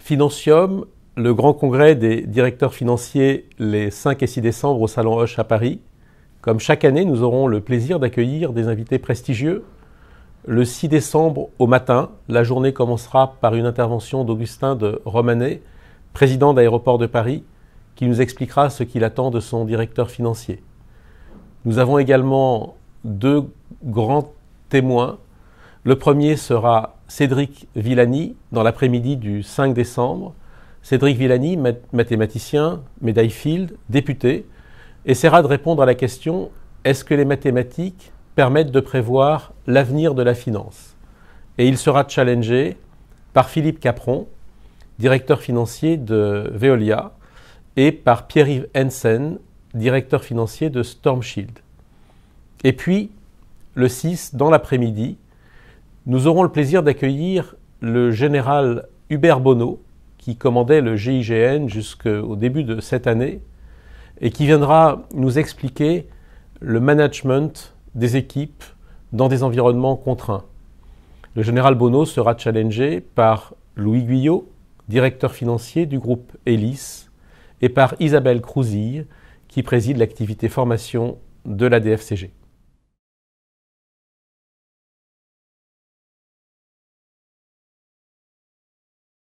Financium, le grand congrès des directeurs financiers les 5 et 6 décembre au Salon Hoche à Paris. Comme chaque année, nous aurons le plaisir d'accueillir des invités prestigieux. Le 6 décembre au matin, la journée commencera par une intervention d'Augustin de Romanet, président d'Aéroport de Paris, qui nous expliquera ce qu'il attend de son directeur financier. Nous avons également deux grands témoins le premier sera Cédric Villani dans l'après-midi du 5 décembre. Cédric Villani, mathématicien, médaille Field, député, essaiera de répondre à la question est-ce que les mathématiques permettent de prévoir l'avenir de la finance Et il sera challengé par Philippe Capron, directeur financier de Veolia, et par Pierre-Yves Hensen, directeur financier de Stormshield. Et puis, le 6, dans l'après-midi, nous aurons le plaisir d'accueillir le général Hubert Bonneau, qui commandait le GIGN jusqu'au début de cette année, et qui viendra nous expliquer le management des équipes dans des environnements contraints. Le général Bonneau sera challengé par Louis Guyot, directeur financier du groupe ELIS, et par Isabelle Crouzille, qui préside l'activité formation de la DFCG.